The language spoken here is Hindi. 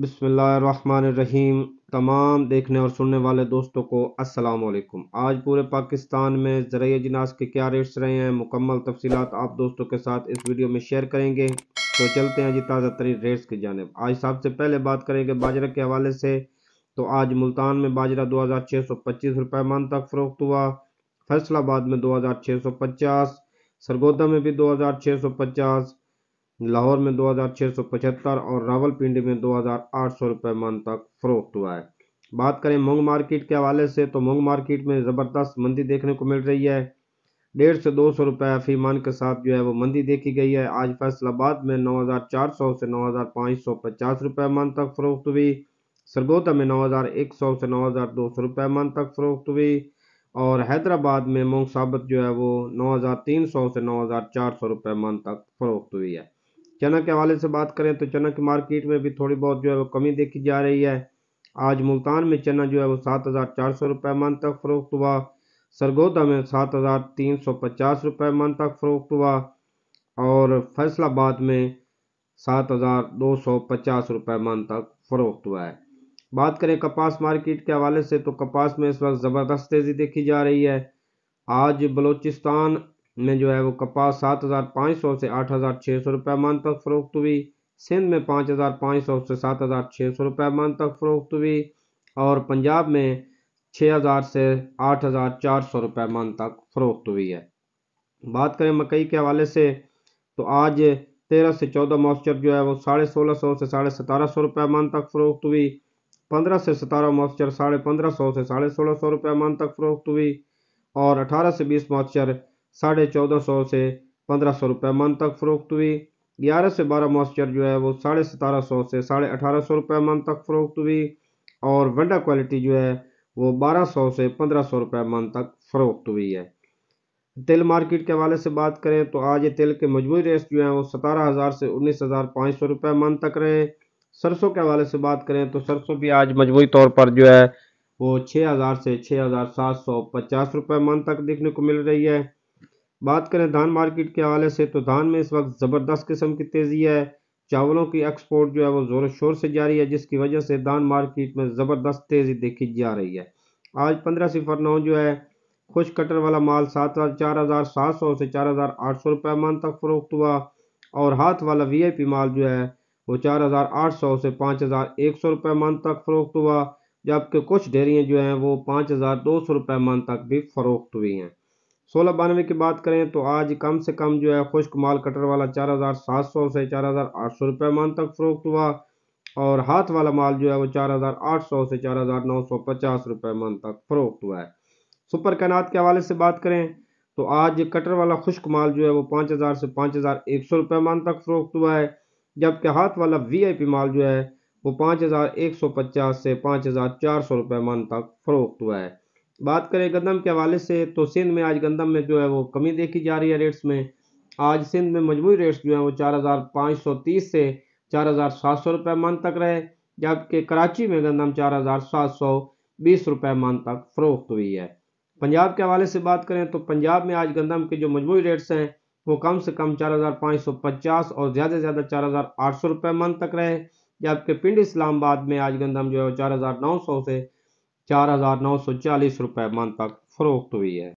बिसमीम तमाम देखने और सुनने वाले दोस्तों को अस्सलाम वालेकुम आज पूरे पाकिस्तान में ज़रिए जनास के क्या रेट्स रहे हैं मुकम्मल तफसीत आप दोस्तों के साथ इस वीडियो में शेयर करेंगे तो चलते हैं जी ताज़ा तरीन रेट्स की जानब आज सबसे पहले बात करेंगे बाजरा के हवाले से तो आज मुल्तान में बाजरा दो हज़ार छः सौ पच्चीस रुपये मन तक फ़रोख्त हुआ फैसलाबाद में दो हज़ार छः सौ पचास सरगोदा में भी दो हज़ार छः सौ पचास लाहौर में दो और रावलपिंडी में दो हज़ार मन तक फरोख्त हुआ है बात करें मूंग मार्केट के हवाले से तो मूंग मार्केट में ज़बरदस्त मंदी देखने को मिल रही है डेढ़ से दो सौ रुपये फी के साथ जो है वो मंदी देखी गई है आज फैसलाबाद में नौ हज़ार चार सौ से नौ हज़ार पाँच सौ पचास रुपये मान तक फरोख्त हुई सरगोता में नौ हज़ार एक सौ से नौ हज़ार दो सौ रुपये मान तक फरोख्त हुई और हैदराबाद में मूंग साबत जो है वो नौ हज़ार तीन सौ से नौ हज़ार चार सौ रुपये मान तक फरोख्त हुई है चना के हवाले से बात करें तो चना की मार्केट में भी थोड़ी बहुत जो है वो कमी देखी जा रही है आज मुल्तान में चना जो है वो सात हज़ार चार सौ रुपये मन तक फ़रोख्त हुआ सरगोदा में सात हज़ार तीन सौ पचास रुपये मन तक फ़रोख्त हुआ और फैसलाबाद में सात हज़ार दो सौ पचास रुपये मन तक फ़रोख्त हुआ है बात करें कपास मार्केट के हवाले से तो कपास में इस वक्त ज़बरदस्त तेज़ी देखी जा रही है आज बलूचिस्तान में जो है वो कपास सात हज़ार पाँच सौ से आठ हज़ार छः सौ रुपये मान तक फ़रोख्त हुई सिंध में पाँच हज़ार पाँच सौ से सात हज़ार छः सौ रुपये मान तक फ़रोख्त हुई और पंजाब में छः हज़ार से आठ हज़ार चार सौ रुपये मान तक फ़रोख्त हुई है बात करें मकई के हवाले से तो आज तेरह से चौदह मॉइस्चर जो है वो साढ़े सोलह सौ से साढ़े सतारह सौ रुपये मान तक फ़रोख्त हुई पंद्रह से सतारह मॉइस्चर साढ़े पंद्रह सौ से साढ़े सोलह सौ रुपये मान तक फ़रोख्त हुई और अठारह से बीस मॉइस्चर साढ़े चौदह सौ से पंद्रह सौ रुपये मन तक फ़रोख्त हुई ग्यारह से बारह मॉइस्चर जो है वो साढ़े सतारह सौ से साढ़े अठारह सौ रुपये मन तक फ़रोख्त हुई और वंडा क्वालिटी जो है वो बारह सौ से पंद्रह सौ रुपये मन तक फ़रोख्त हुई है तेल मार्केट के हवाले से बात करें तो आज ये तेल के मजबूरी रेट जो हैं वो सतारह हज़ार से उन्नीस हज़ार पाँच सौ रुपये मन तक रहे सरसों के हवाले से बात करें तो सरसों भी आज मजमू तौर पर जो है वो छः हज़ार से छः हज़ार सात सौ पचास रुपये मन तक देखने को मिल रही है बात करें धान मार्केट के हवाले से तो धान में इस वक्त ज़बरदस्त किस्म की तेज़ी है चावलों की एक्सपोर्ट जो है वो ज़ोर शोर से जारी है जिसकी वजह से धान मार्केट में ज़बरदस्त तेज़ी देखी जा रही है आज पंद्रह सिफर नौ जो है खुश कटर वाला माल सात हज़ार चार हज़ार सात सौ से चार हज़ार आठ सौ रुपये मान तक फ़रोख्त हुआ और हाथ वाला वी आई पी माल जो है वो चार हज़ार आठ सौ से पाँच हज़ार एक सौ रुपये मान तक फ़रोख्त हुआ जबकि कुछ डेरियाँ जो हैं वो पाँच हज़ार दो सौ रुपये मान तक भी फ़रोख्त हुई हैं सोलह बानवे की बात करें तो आज कम से कम जो है खुश्क माल कटर वाला चार हज़ार सात सौ से चार हज़ार आठ सौ रुपये मान तक फ़रोख्त हुआ और हाथ वाला माल जो है वो चार हज़ार आठ सौ से चार हज़ार नौ सौ पचास रुपये मान तक फ़रोख्त हुआ है सुपर कैनात के हवाले से बात करें तो आज कटर वाला खुश्क माल जो है वो पाँच हज़ार से पाँच हज़ार एक सौ रुपये मान तक फ़रोख्त हुआ है जबकि हाथ वाला पी माल जो है वो पाँच हज़ार एक सौ पचास से पाँच हज़ार चार सौ रुपये मान तक फ़रोख्त हुआ है बात करें गंदम के हवाले से तो सिंध में आज गंदम में जो है वो कमी देखी जा रही है रेट्स में आज सिंध में मजमू रेट्स जो है वो चार हज़ार पाँच सौ तीस से चार हज़ार सात सौ रुपये मान तक रहे जबकि कराची में गंदम चार हज़ार सात सौ बीस रुपये मान तक फ़रोख्त हुई है पंजाब के हवाले से बात करें तो पंजाब में आज गंदम के जो मजमू रेट्स हैं वो कम से कम चार हज़ार पाँच सौ पचास और ज़्यादा से ज़्यादा चार हज़ार आठ सौ रुपये मान तक रहे जबकि पिंड इस्लामाबाद में आज गंदम जो है वो चार हज़ार नौ सौ से चार हज़ार नौ सौ चालीस रुपये मन तक फ़रोख्त हुई है